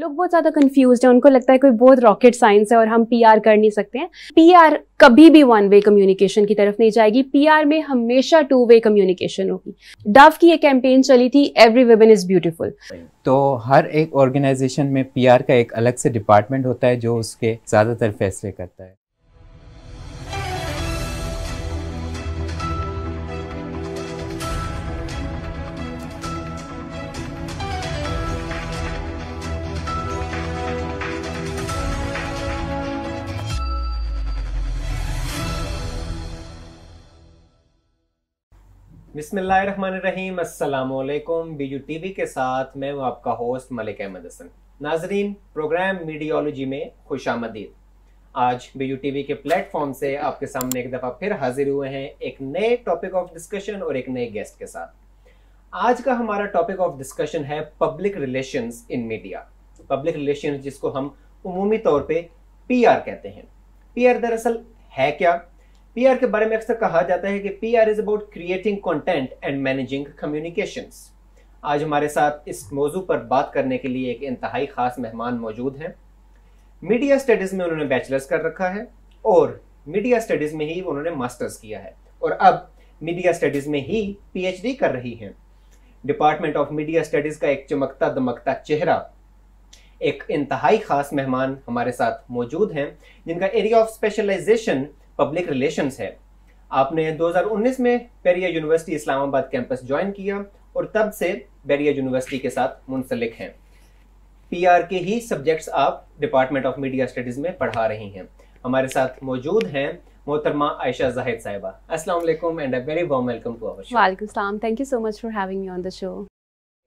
लोग बहुत ज़्यादा कंफ्यूज हैं उनको लगता है कोई बहुत रॉकेट साइंस है और हम पीआर कर नहीं सकते हैं पीआर कभी भी वन वे कम्युनिकेशन की तरफ नहीं जाएगी पीआर में हमेशा टू वे कम्युनिकेशन होगी डव की ये कैंपेन चली थी एवरी वेमेन इज़ ब्यूटीफुल तो हर एक ऑर्गेनाइजेशन में पीआर का एक अलग से डिपार्टमेंट होता है जो उसके ज़्यादातर फैसले करता है बिसमीम अल्लाम बी यू टी वी के साथ मैं हूँ आपका होस्ट मलिक अहमद हसन नाजरीन प्रोग्राम मीडियोलॉजी में खुश आमदीद आज बीजू टी वी के प्लेटफॉर्म से आपके सामने एक दफ़ा फिर हाजिर हुए हैं एक नए टॉपिक ऑफ डिस्कशन और एक नए गेस्ट के साथ आज का हमारा टॉपिक ऑफ डिस्कशन है public relation in media public relation जिसको हम उमूमी तौर पी आर कहते हैं आर दरअसल है क्या पीआर के बारे में अक्सर कहा जाता है कि PR is about creating content and managing communications आज हमारे साथ इस मौजू पर बात करने के लिए एक इंतहाई खास मेहमान मौजूद हैं मीडिया स्टडीज़ में उन्होंने बैचलर्स कर रखा है और मीडिया स्टडीज़ में ही उन्होंने मास्टर्स किया है और अब मीडिया स्टडीज़ में ही पीएचडी कर रही हैं डिपार्टमेंट ऑफ मीडिया स्टडीज़ का एक चमकता दमकता चेहरा एक इंतहाई खास मेहमान हमारे साथ मौजूद हैं जिनका area of specialisation public relation है आपने 2019 में पेरिया यूनिवर्सिटी इस्लामाबाद कैंपस ज्वाइन किया और तब से बेरिया यूनिवर्सिटी के साथ मुंसलिक हैं पीआर के ही सब्जेक्ट्स आप डिपार्टमेंट ऑफ मीडिया स्टडीज़ में पढ़ा रही हैं हमारे साथ मौजूद हैं मोहतरमा आयशा जाहिद साहिबा अस्सलाम वालेकुम and a very warm welcome to our show वालेकुम सलाम thank you so much for having me on the show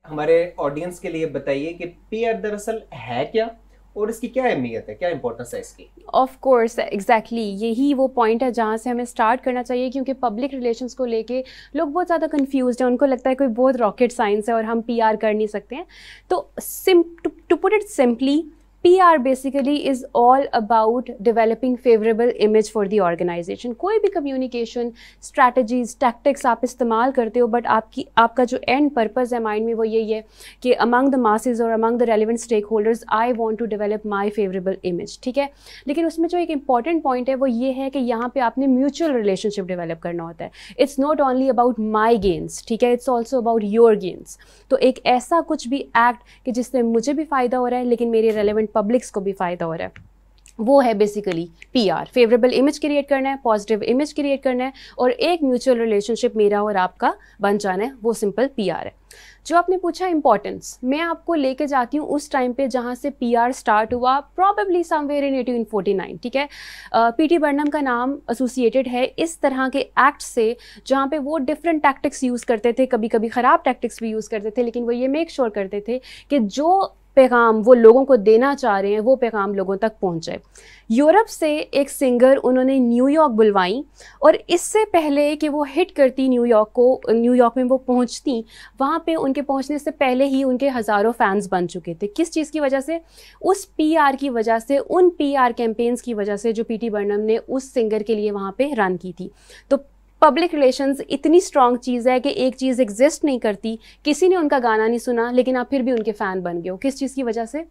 हमारे ऑडियंस के लिए बताइए कि पीआर दरअसल है क्या और इसकी क्या अहमियत है क्या इंपॉर्टेंस है इसकी ऑफ कोर्स एग्जैक्टली यही वो पॉइंट है जहाँ से हमें स्टार्ट करना चाहिए क्योंकि पब्लिक रिलेशंस को लेके लोग बहुत ज़्यादा कंफ्यूज हैं उनको लगता है कोई बहुत रॉकेट साइंस है और हम पीआर कर नहीं सकते हैं तो so to put it simply P R basically is all about developing favourable image for the organisation कोई भी कम्युनिकेशन स्ट्रैटेजीज टैक्टिक्स आप इस्तेमाल करते हो बट आपकी आपका जो एंड पर्पज है माइंड में वो यही है कि अमंग द मासेज और among the relevant stakeholders I want to develop my favourable image ठीक है लेकिन उसमें जो एक इंपॉर्टेंट पॉइंट है वो ये है कि यहाँ पर आपने म्यूचुअल रिलेशनशिप डिवेलप करना होता है it's not only about my gains ठीक है it's also about your gains तो एक ऐसा कुछ भी एक्ट कि जिससे मुझे भी फायदा हो रहा है लेकिन मेरे रेलिवेंट पब्लिक्स को भी फ़ायदा हो रहा है वो है basically PR favourable image create करना है पॉजिटिव इमेज क्रिएट करना है और एक म्यूचुअल रिलेशनशिप मेरा और आपका बन जाना है वो सिंपल पीआर है जो आपने पूछा इंपॉर्टेंस मैं आपको लेके जाती हूँ उस टाइम पे जहाँ से पीआर स्टार्ट हुआ probably somewhere in eighteen forty nine ठीक है पीटी बर्नम का नाम एसोसिएटेड है इस तरह के एक्ट से जहाँ पे वो डिफरेंट टैक्टिक्स यूज़ करते थे कभी कभी ख़राब टैक्टिक्स भी यूज़ करते थे लेकिन वो ये मेक श्योर sure करते थे कि जो पैगाम वो लोगों को देना चाह रहे हैं वो पैगाम लोगों तक पहुंचे यूरोप से एक सिंगर उन्होंने न्यूयॉर्क बुलवाई और इससे पहले कि वो हिट करती न्यूयॉर्क को न्यूयॉर्क में वो पहुंचती वहाँ पे उनके पहुंचने से पहले ही उनके हज़ारों फैंस बन चुके थे किस चीज़ की वजह से उस पीआर की वजह से उन पीआर कैंपेन्स की वजह से जो पीटी बर्नम ने उस सिंगर के लिए वहाँ पे रन की थी तो पब्लिक रिलेशंस इतनी स्ट्रॉन्ग चीज़ है कि एक चीज़ एग्जिस्ट नहीं करती किसी ने उनका गाना नहीं सुना लेकिन आप फिर भी उनके फ़ैन बन गए हो किस चीज़ की वजह से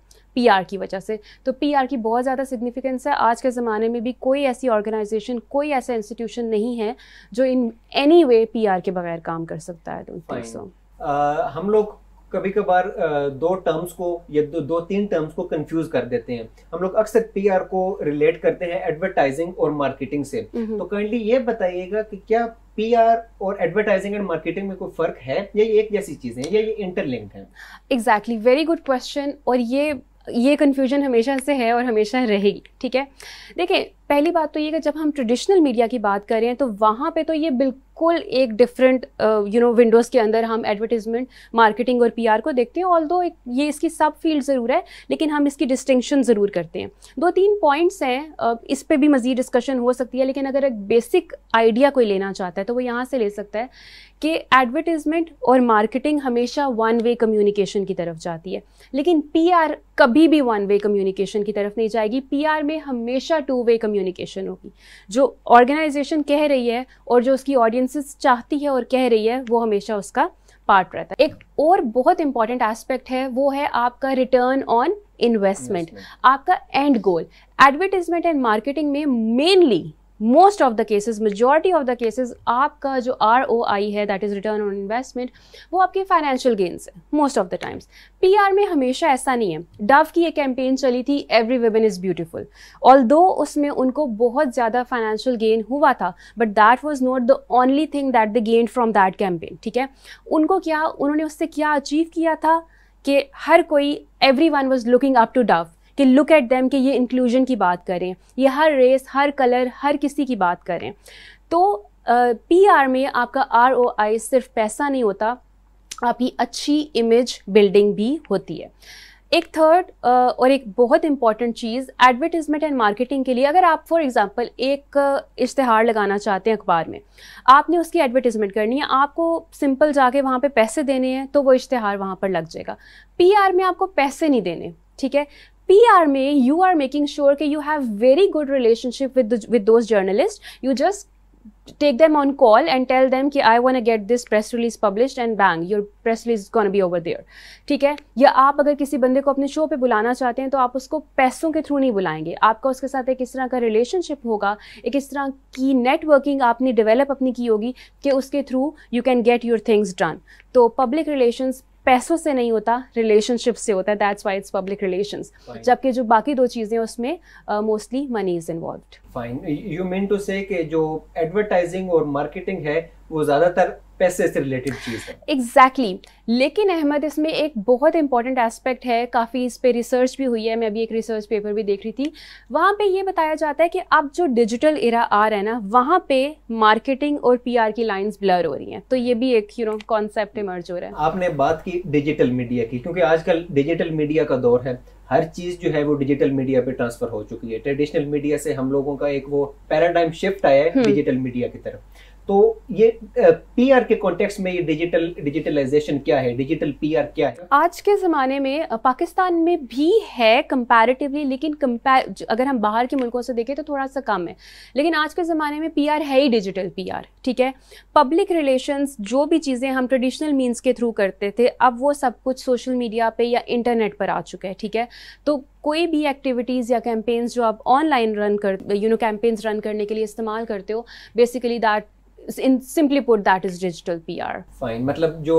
आर की वजह से तो आर की बहुत ज़्यादा सिग्निफिकेंस है आज के ज़माने में भी कोई ऐसी ऑर्गेनाइजेशन कोई ऐसा इंस्टीट्यूशन नहीं है जो इन एनी वे आर के बगैर काम कर सकता है डोंट थिंक सो हम लोग कभी कभार दो टर्म्स को या दो, दो तीन टर्म्स को कंफ्यूज कर देते हैं हम लोग अक्सर पी को रिलेट करते हैं एडवर्टाइजिंग और मार्केटिंग से तो काइंडली ये बताइएगा कि क्या पीआर और एडवर्टाइजिंग एंड मार्केटिंग में कोई फर्क है या ये एक जैसी है या ये इंटरलिंक्ड है एग्जैक्टली वेरी गुड क्वेश्चन और ये ये कन्फ्यूजन हमेशा से है और हमेशा रहेगी ठीक है देखें पहली बात तो ये कि जब हम ट्रेडिशनल मीडिया की बात करें तो वहाँ पे तो ये बिल्कुल बिल्कुल एक डिफरेंट यू नो विंडोज़ के अंदर हम एडवर्टीजमेंट मार्केटिंग और पीआर को देखते हैं ऑल दो ये इसकी सब फील्ड ज़रूर है लेकिन हम इसकी डिस्टिंक्शन ज़रूर करते हैं दो तीन पॉइंट्स हैं uh, इस पर भी मज़ीद डिस्कशन हो सकती है लेकिन अगर एक बेसिक आइडिया कोई लेना चाहता है तो वो यहाँ से ले सकता है कि एडवर्टीज़मेंट और मार्केटिंग हमेशा वन वे कम्युनिकेशन की तरफ जाती है लेकिन पी कभी भी वन वे कम्युनिकेशन की तरफ नहीं जाएगी पी में हमेशा टू वे कम्युनिकेशन होगी जो ऑर्गेनाइजेशन कह रही है और जो उसकी ऑडियंस सर्विसेज चाहती है और कह रही है वो हमेशा उसका पार्ट रहता है एक और बहुत इंपॉर्टेंट एस्पेक्ट है वो है आपका रिटर्न ऑन इन्वेस्टमेंट आपका end goal advertisement and marketing में mainly most of the cases majority of the cases आपका जो आर ओ आई है that is return on investment वो आपके फाइनेंशियल गेन्स है most of the times P R में हमेशा ऐसा नहीं है डव की एक कैंपेन चली थी every women is beautiful although उसमें उनको बहुत ज़्यादा फाइनेंशियल गेन हुआ था but that was not the only thing that the gain from that campaign ठीक है उनको क्या उन्होंने उससे क्या अचीव किया था कि हर कोई everyone was looking up to Dove कि लुक एट देम कि ये इंक्लूजन की बात करें ये हर रेस हर कलर हर किसी की बात करें तो पी uh, में आपका आर ओ आई सिर्फ पैसा नहीं होता आपकी अच्छी इमेज बिल्डिंग भी होती है एक थर्ड uh, और एक बहुत इंपॉर्टेंट चीज़ एडवर्टीज़मेंट एंड मार्केटिंग के लिए अगर आप फॉर एग्जांपल एक इश्तहार लगाना चाहते हैं अखबार में आपने उसकी एडवर्टीज़मेंट करनी है आपको सिंपल जाके वहाँ पे पैसे देने हैं तो वो इश्तहार वहाँ पर लग जाएगा पीआर में आपको पैसे नहीं देने ठीक है पी आर में यू आर मेकिंग श्योर कि you have very good relationship with with those journalist you just take them on call and tell them कि I want get this press release publish and bang your press release can be over there ठीक है या आप अगर किसी बंदे को अपने शो पर बुलाना चाहते हैं तो आप उसको पैसों के थ्रू नहीं बुलाएंगे आपका उसके साथ एक इस तरह का रिलेशनशिप होगा एक इस तरह की नेटवर्किंग आपने डिवेलप अपनी की होगी कि उसके through you can get your things done तो पब्लिक रिलेशन पैसों से नहीं होता रिलेशनशिप से होता है that's why it's public relation जबकि जो बाकी दो चीज़ें उसमें mostly money is involve fine you mean to say जो एडवर्टाइजिंग और मार्केटिंग है वो ज़्यादातर पैसे से रिलेटेड चीज़ है एग्जैक्टली exactly. लेकिन अहमद इसमें एक बहुत इंपॉर्टेंट एस्पेक्ट है काफ़ी इस पे रिसर्च भी हुई है मैं अभी एक रिसर्च पेपर भी देख रही थी वहां पे ये बताया जाता है कि अब जो डिजिटल इरा आ रहा है ना वहां पे मार्केटिंग और पीआर की लाइंस ब्लर हो रही हैं तो ये भी एक यू नो कॉन्सेप्ट इमर्ज हो रहा है आपने बात की डिजिटल मीडिया की क्योंकि आजकल डिजिटल मीडिया का दौर है हर चीज़ जो है वो डिजिटल मीडिया पे ट्रांसफर हो चुकी है ट्रेडिशनल मीडिया से हम लोगों का एक वो पैराडाइम शिफ्ट आया है डिजिटल हम्म। मीडिया की तरफ तो ये पीआर के कॉन्टेक्स्ट में ये डिजिटल डिजिटलाइजेशन क्या है डिजिटल पीआर क्या है आज के ज़माने में पाकिस्तान में भी है कंपैरेटिवली लेकिन अगर हम बाहर के मुल्कों से देखें तो थोड़ा सा कम है लेकिन आज के ज़माने में पीआर है ही डिजिटल पीआर ठीक है पब्लिक रिलेशंस जो भी चीज़ें हम ट्रेडिशनल मीन्स के थ्रू करते थे अब वो सब कुछ सोशल मीडिया पर या इंटरनेट पर आ चुका है ठीक है तो कोई भी एक्टिविटीज़ या कैंपेन्स जो आप ऑनलाइन रन कर यू नो कैंपेन्स रन करने के लिए इस्तेमाल करते हो basically that in simply put that is digital PR fine मतलब जो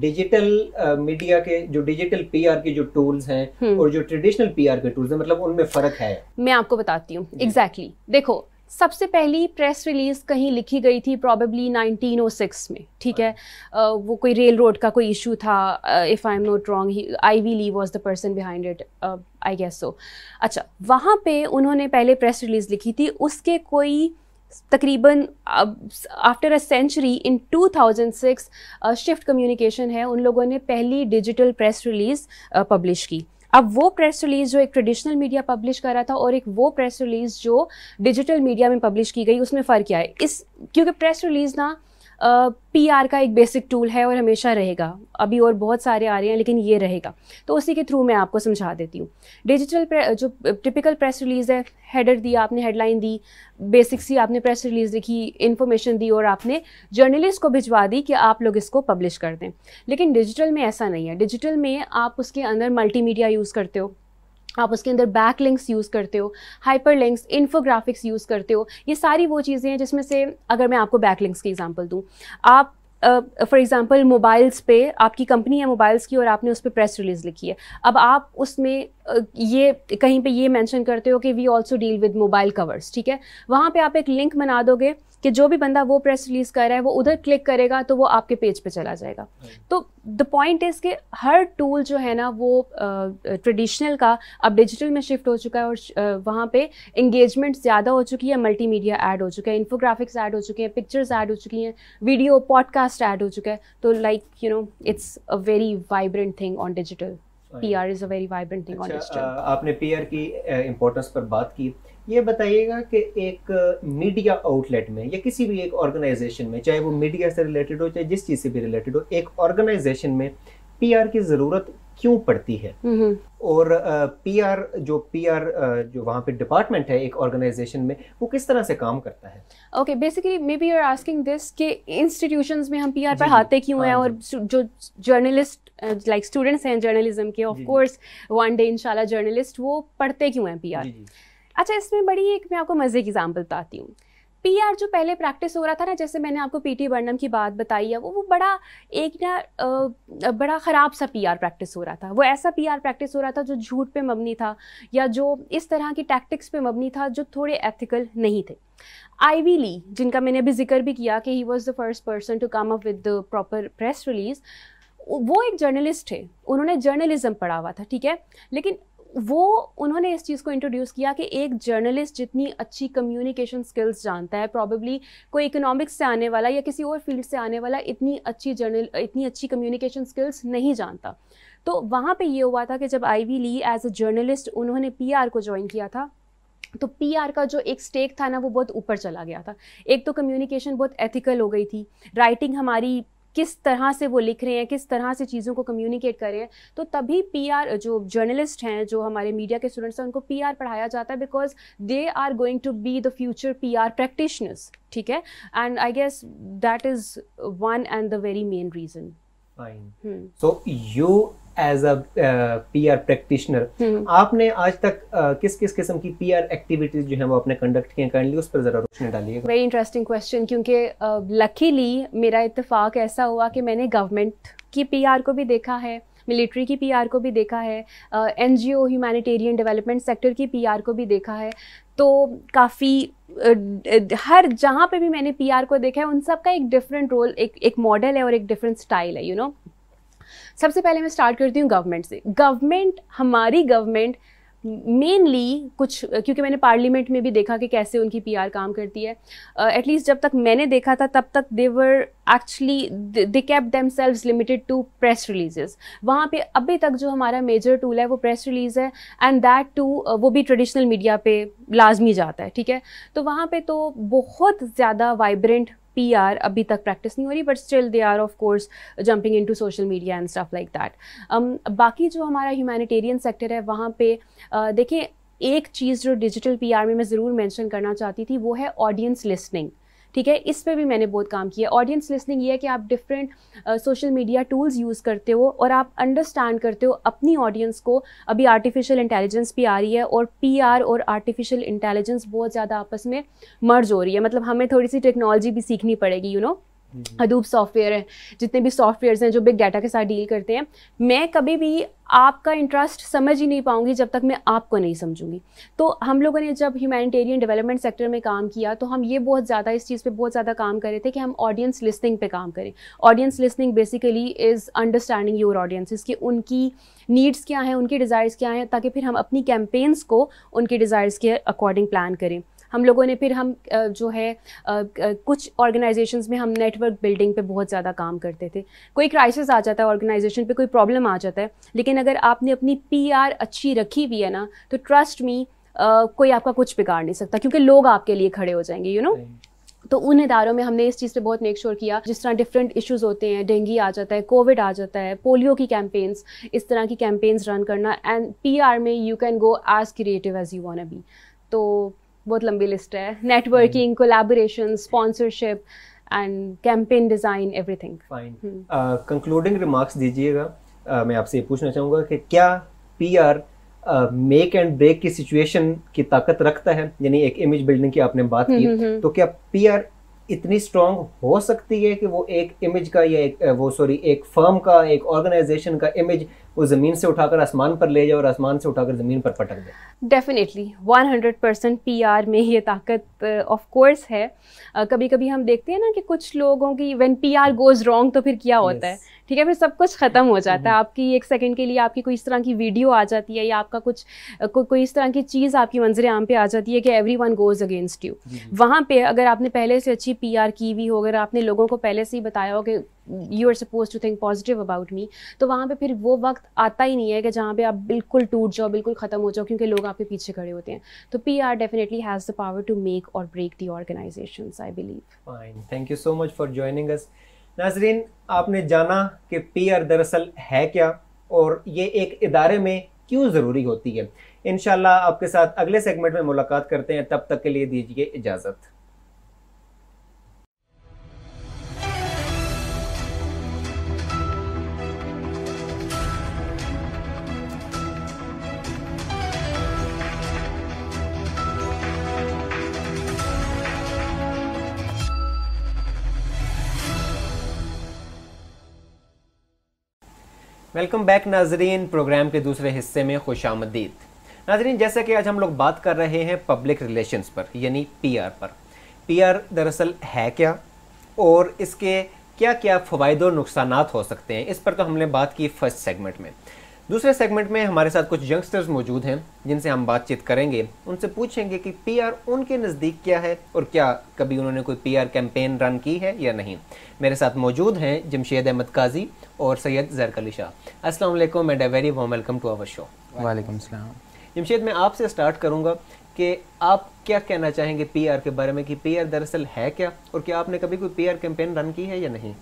डिजिटल uh, मीडिया uh, के जो डिजिटल पीआर के जो टूल्स हैं hmm. और जो ट्रेडिशनल पीआर के टूल्स हैं मतलब उनमें फर्क है मैं आपको बताती हूँ एग्जैक्टली exactly. देखो सबसे पहली प्रेस रिलीज कहीं लिखी गई थी प्रॉबेबली 1906 में ठीक है हाँ। uh, वो कोई रेल रोड का कोई इशू था if I am not wrong he Ivy Lee was the person behind it I guess so अच्छा वहाँ पे उन्होंने पहले प्रेस रिलीज लिखी थी उसके कोई तकरीबन after a century in 2006 shift communication है उन लोगों ने पहली डिजिटल प्रेस रिलीज़ पब्लिश की अब वो प्रेस रिलीज़ जो एक ट्रेडिशनल मीडिया पब्लिश कर रहा था और एक वो प्रेस रिलीज़ जो डिजिटल मीडिया में पब्लिश की गई उसमें फ़र्क क्या है इस क्योंकि प्रेस रिलीज़ ना पी uh, का एक बेसिक टूल है और हमेशा रहेगा अभी और बहुत सारे आ रहे हैं लेकिन ये रहेगा तो उसी के थ्रू मैं आपको समझा देती हूँ डिजिटल जो टिपिकल प्रेस रिलीज़ है हेडर दी आपने हेडलाइन दी बेसिक सी आपने प्रेस रिलीज़ लिखी इन्फॉर्मेशन दी और आपने जर्नलिस्ट को भिजवा दी कि आप लोग इसको पब्लिश कर दें लेकिन डिजिटल में ऐसा नहीं है डिजिटल में आप उसके अंदर मल्टीमीडिया यूज़ करते हो आप उसके अंदर बैक लिंक्स यूज़ करते हो हाइपर लिंक्स इन्फोग्राफिक्स यूज़ करते हो ये सारी वो चीज़ें हैं जिसमें से अगर मैं आपको बैक लिंक्स की एग्जांपल दूँ आप फॉर एग्ज़ाम्पल मोबाइल्स पे आपकी कंपनी है मोबाइल्स की और आपने उस पर प्रेस रिलीज़ लिखी है अब आप उसमें ये कहीं पे ये मेंशन करते हो कि we also deal with mobile covers ठीक है वहाँ पे आप एक लिंक बना दोगे कि जो भी बंदा वो प्रेस रिलीज़ कर रहा है वो उधर क्लिक करेगा तो वो आपके पेज पे चला जाएगा तो द पॉइंट इज़ कि हर टूल जो है ना वो ट्रेडिशनल uh, का अब डिजिटल में शिफ्ट हो चुका है और uh, वहाँ पे इंगेजमेंट ज़्यादा हो चुकी है मल्टी मीडिया ऐड हो चुका है इन्फोग्राफिक्स ऐड हो चुके हैं पिक्चर्स ऐड हो चुकी हैं वीडियो पॉडकास्ट ऐड हो चुका है तो like you know it's a very vibrant thing on digital P R is a very vibrant thing on digital आपने पी की इम्पोर्टेंस पर बात की ये बताइएगा कि एक मीडिया आउटलेट में या किसी भी एक ऑर्गेनाइजेशन में चाहे वो मीडिया से रिलेटेड हो चाहे जिस चीज़ से भी रिलेटेड हो एक ऑर्गेनाइजेशन में पीआर की ज़रूरत क्यों पड़ती है हम्म। और पीआर जो पीआर जो वहाँ पे डिपार्टमेंट है एक ऑर्गेनाइजेशन में वो किस तरह से काम करता है okay basically maybe you are asking this कि इंस्टीट्यूशंस में हम पीआर पर हाथे क्यों हाँ हैं और जो जर्नलिस्ट लाइक स्टूडेंट्स हैं जर्नलिज्म के ऑफ कोर्स वन डे इंशाल्लाह जर्नलिस्ट वो पढ़ते क्यों हैं पीआर जी, जी. अच्छा इसमें बड़ी एक मैं आपको मज़े की एग्जाम्पल बताती हूँ आर जो पहले प्रैक्टिस हो रहा था ना जैसे मैंने आपको पी टी वर्णम की बात बताई है वो वो बड़ा एक ना बड़ा ख़राब सा आर प्रैक्टिस हो रहा था वो ऐसा आर प्रैक्टिस हो रहा था जो झूठ पे मबनी था या जो इस तरह की टैक्टिक्स पे मबनी था जो थोड़े एथिकल नहीं थे आईवी ली जिनका मैंने अभी जिक्र भी किया कि he was the first person to come up with the proper press release वो एक जर्नलिस्ट थे उन्होंने जर्नलिज्म पढ़ा हुआ था ठीक है लेकिन वो उन्होंने इस चीज़ को इंट्रोड्यूस किया कि एक जर्नलिस्ट जितनी अच्छी कम्युनिकेशन स्किल्स जानता है प्रॉबेबली कोई इकोनॉमिक्स से आने वाला या किसी और फील्ड से आने वाला इतनी अच्छी जर्नल इतनी अच्छी कम्युनिकेशन स्किल्स नहीं जानता तो वहाँ पे ये हुआ था कि जब Ivy Lee as a journalist उन्होंने पीआर को ज्वाइन किया था तो पीआर का जो एक स्टेक था ना वो बहुत ऊपर चला गया था एक तो कम्युनिकेशन बहुत एथिकल हो गई थी राइटिंग हमारी किस तरह से वो लिख रहे हैं किस तरह से चीज़ों को कम्युनिकेट कर रहे हैं तो तभी पीआर जो जर्नलिस्ट हैं जो हमारे मीडिया के स्टूडेंट्स हैं उनको पीआर पढ़ाया जाता है because they are going to be the future PR practitioners ठीक है and I guess that is one and the very main reason so you as a R practitioner आपने आज तक uh, किस किस किस्म की आर एक्टिविटीज जो है वो आपने कंडक्ट की काइंडली उस पर जरा रोशनी डालिए वेरी इंटरेस्टिंग क्वेश्चन क्योंकि लकीली uh, मेरा इतफाक ऐसा हुआ कि मैंने गवर्नमेंट की पी आर को भी देखा है मिलिट्री की पीआर को भी देखा है N G O humanitarian development sector की पीआर को भी देखा है तो काफ़ी uh, uh, हर जहाँ पे भी मैंने पीआर को देखा है उन सब का एक डिफरेंट रोल एक एक मॉडल है और एक डिफरेंट स्टाइल है यू you नो know? सबसे पहले मैं स्टार्ट करती हूँ गवर्नमेंट से गवर्नमेंट हमारी गवर्नमेंट मेनली कुछ क्योंकि मैंने पार्लियामेंट में भी देखा कि कैसे उनकी पीआर काम करती है एटलीस्ट uh, जब तक मैंने देखा था तब तक they were actually they kept themselves limited to press releases वहाँ पे अभी तक जो हमारा मेजर टूल है वो प्रेस रिलीज़ है एंड दैट टू वो भी ट्रेडिशनल मीडिया पे लाजमी जाता है ठीक है तो वहाँ पे तो बहुत ज़्यादा वाइब्रेंट पी आर अभी तक प्रैक्टिस नहीं हो रही but still they are of course jumping into social media and stuff like that बाकी जो हमारा ह्यूमैनिटेरियन सेक्टर है वहाँ पे uh, देखिए एक चीज़ जो डिजिटल पी आर में मैं ज़रूर मैंशन करना चाहती थी वो है ऑडियंस लिसनिंग ठीक है इस पर भी मैंने बहुत काम किया ऑडियंस लिसनिंग ये है कि आप different social media tools use करते हो और आप अंडरस्टैंड करते हो अपनी ऑडियंस को अभी आर्टिफिशियल इंटेलिजेंस भी आ रही है और पी और आर्टिफिशियल इंटेलिजेंस बहुत ज़्यादा आपस में मर्ज हो रही है मतलब हमें थोड़ी सी टेक्नोलॉजी भी सीखनी पड़ेगी you you know know? Hadoop hmm. Software है जितने भी सॉफ्टवेयर्स हैं जो बिग डाटा के साथ डील करते हैं मैं कभी भी आपका इंटरेस्ट समझ ही नहीं पाऊंगी जब तक मैं आपको नहीं समझूंगी तो हम लोगों ने जब ह्यूमैनिटेरियन डेवलपमेंट सेक्टर में काम किया तो हम ये बहुत ज़्यादा इस चीज़ पे बहुत ज़्यादा काम कर रहे थे कि हम ऑडियंस लिस्निंग पे काम करें audience listening basically is understanding your audiences कि उनकी नीड्स क्या हैं उनकी डिज़ायर्स क्या हैं ताकि फिर हम अपनी कैंपेन्स को उनके डिज़ायर्स के अकॉर्डिंग प्लान करें हम लोगों ने फिर हम जो है कुछ ऑर्गेनाइजेशंस में हम नेटवर्क बिल्डिंग पे बहुत ज़्यादा काम करते थे कोई क्राइसिस आ जाता है ऑर्गेनाइजेशन पे कोई प्रॉब्लम आ जाता है लेकिन अगर आपने अपनी पीआर अच्छी रखी हुई है ना तो ट्रस्ट मी कोई आपका कुछ बिगाड़ नहीं सकता क्योंकि लोग आपके लिए खड़े हो जाएंगे यू you नो know? तो उन इदारों में हमने इस चीज़ पे बहुत मेक श्योर किया जिस तरह डिफरेंट इश्यूज होते हैं डेंगी आ जाता है कोविड आ जाता है पोलियो की कैंपेन्स इस तरह की कैंपेन्स रन करना एंड पीआर में you can go as creative as you want be तो बहुत लंबी लिस्ट है networking collaboration sponsorship and campaign design everything fine concluding remarks दीजिएगा uh, मैं आपसे ये पूछना चाहूँगा कि क्या P R make and break की सिचुएशन की ताकत रखता है यानी एक इमेज बिल्डिंग की आपने बात की हम्म, हम्म, हम्म। तो क्या पी आर इतनी स्ट्रांग हो सकती है कि वो एक इमेज का या एक uh, वो सॉरी एक फर्म का एक ऑर्गेनाइजेशन का इमेज वो ज़मीन से उठाकर आसमान पर ले जाए और आसमान से उठाकर ज़मीन पर पटक दे डेफिनेटली 100 परसेंट पी में ये ताकत ऑफ uh, कोर्स है uh, कभी कभी हम देखते हैं ना कि कुछ लोगों की when P R goes wrong तो फिर क्या होता yes. है ठीक है फिर सब कुछ ख़त्म हो जाता है mm-hmm. आपकी एक सेकंड के लिए आपकी कोई इस तरह की वीडियो आ जाती है या आपका कुछ uh, को, कोई इस तरह की चीज़ आपकी मंजर आम पे आ जाती है कि everyone goes against you वहाँ पे अगर आपने पहले से अच्छी पीआर की हुई हो अगर आपने लोगों को पहले से ही बताया हो कि you are suppose to think positive about me तो वहाँ पे फिर वो वक्त आता ही नहीं है कि जहाँ पे आप बिल्कुल टूट जाओ बिल्कुल ख़त्म हो जाओ क्योंकि लोग आपके पीछे खड़े होते हैं तो P R definitely has the power to make और break the organization I believe fine thank you so much for joining us नाजरीन आपने जाना कि पी आर दरअसल है क्या और ये एक इदारे में क्यों ज़रूरी होती है इन आपके साथ अगले सेगमेंट में मुलाकात करते हैं तब तक के लिए दीजिए इजाज़त वेलकम बैक नाजरीन प्रोग्राम के दूसरे हिस्से में खुश आमदीद नाजरीन जैसा कि आज हम लोग बात कर रहे हैं पब्लिक रिलेशंस पर यानी पीआर पर पीआर दरअसल है क्या और इसके क्या क्या फ़वाद और नुकसान हो सकते हैं इस पर तो हमने बात की फर्स्ट सेगमेंट में दूसरे सेगमेंट में हमारे साथ कुछ यंगस्टर्स मौजूद हैं जिनसे हम बातचीत करेंगे उनसे पूछेंगे कि पीआर उनके नज़दीक क्या है और क्या कभी उन्होंने कोई पीआर कैंपेन रन की है या नहीं मेरे साथ मौजूद हैं जमशेद अहमद काजी और सैयद जरक अली शाह अस्सलाम and very warm welcome to our show वालेकुम सलाम जमशेद मैं आपसे स्टार्ट करूँगा कि आप क्या कहना चाहेंगे पी के बारे में कि पी दरअसल है क्या और क्या आपने कभी कोई पी कैंपेन रन की है या नहीं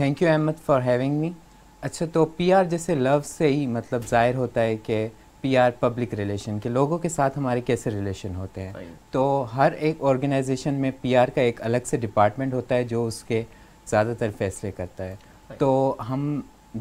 thank you Ahmad for having me अच्छा तो पीआर जैसे लव से ही मतलब जाहिर होता है कि पीआर पब्लिक रिलेशन के लोगों के साथ हमारे कैसे रिलेशन होते हैं तो हर एक ऑर्गेनाइजेशन में पीआर का एक अलग से डिपार्टमेंट होता है जो उसके ज़्यादातर फैसले करता है तो हम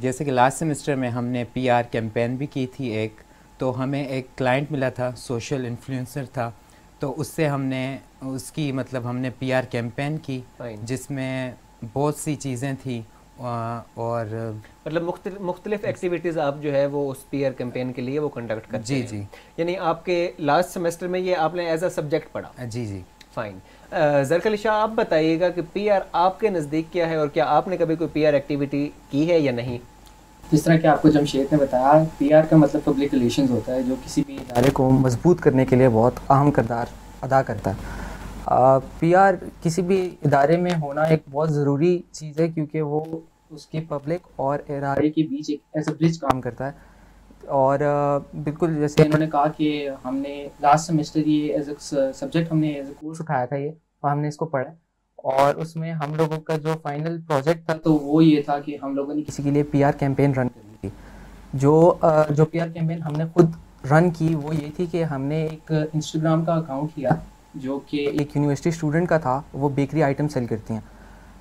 जैसे कि लास्ट सेमेस्टर में हमने पीआर कैंपेन भी की थी एक तो हमें एक क्लाइंट मिला था सोशल इन्फ्लुएंसर था तो उससे हमने उसकी मतलब हमने पीआर कैंपेन की जिसमें बहुत सी चीज़ें थी और मतलब मुख्तलिफ एक्टिविटीज़ आप जो है वो उस आर कैंपेन के लिए वो कंडक्ट करते जी हैं जी यानी आपके लास्ट सेमेस्टर में ये आपने एज अ सब्जेक्ट पढ़ा जी जी फाइन जरकल शाह आप बताइएगा कि आर आपके नज़दीक क्या है और क्या आपने कभी कोई आर एक्टिविटी की है या नहीं जिस तरह कि आपको जमशेद ने बताया आर का मतलब पब्लिक रिलेशन होता है जो किसी भी इदारे को मजबूत करने के लिए बहुत अहम करदार अदा करता है आर किसी भी इदारे में होना एक बहुत ज़रूरी चीज़ है क्योंकि वो उसके पब्लिक और एरारी के बीच एक ऐसा ब्रिज काम करता है और बिल्कुल जैसे इन्होंने कहा कि हमने लास्ट सेमेस्टर ये एज ए सब्जेक्ट हमने एज ए कोर्स उठाया था ये और तो हमने इसको पढ़ा और उसमें हम लोगों का जो फाइनल प्रोजेक्ट था तो वो ये था कि हम लोगों ने किसी के लिए पीआर कैंपेन रन करनी थी जो जो पीआर कैंपेन हमने खुद रन की वो ये थी कि हमने एक इंस्टाग्राम का अकाउंट किया जो कि एक यूनिवर्सिटी स्टूडेंट का था वो बेकरी आइटम सेल करती हैं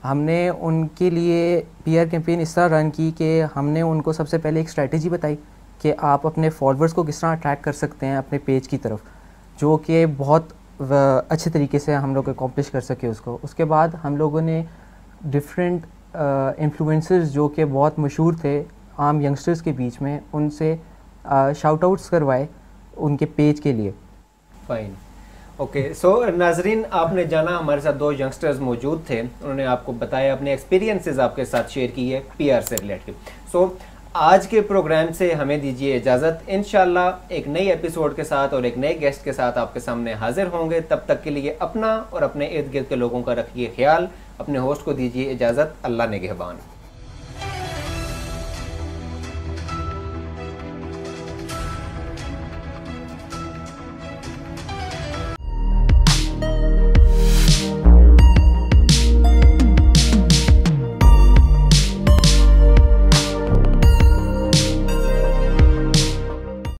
हमने उनके लिए पीआर कैंपेन इस तरह रन की कि हमने उनको सबसे पहले एक स्ट्रैटेजी बताई कि आप अपने फॉलोअर्स को किस तरह अट्रैक्ट कर सकते हैं अपने पेज की तरफ जो कि बहुत अच्छे तरीके से हम लोग अकम्पलिश कर सके उसको उसके बाद हम लोगों ने डिफरेंट इन्फ्लुएंसर्स जो कि बहुत मशहूर थे आम यंगस्टर्स के बीच में उनसे शाउट आउट्स करवाए उनके पेज के लिए फाइन ओके सो नाजरीन आपने जाना हमारे साथ दो यंगस्टर्स मौजूद थे उन्होंने आपको बताया अपने एक्सपीरियंसेस आपके साथ शेयर किए पीआर से रिलेटेड सो so, आज के प्रोग्राम से हमें दीजिए इजाज़त इन एक नए एपिसोड के साथ और एक नए गेस्ट के साथ आपके सामने हाजिर होंगे तब तक के लिए अपना और अपने इर्द गिर्द के लोगों का रखिए ख्याल अपने होस्ट को दीजिए इजाज़त अल्लाह ने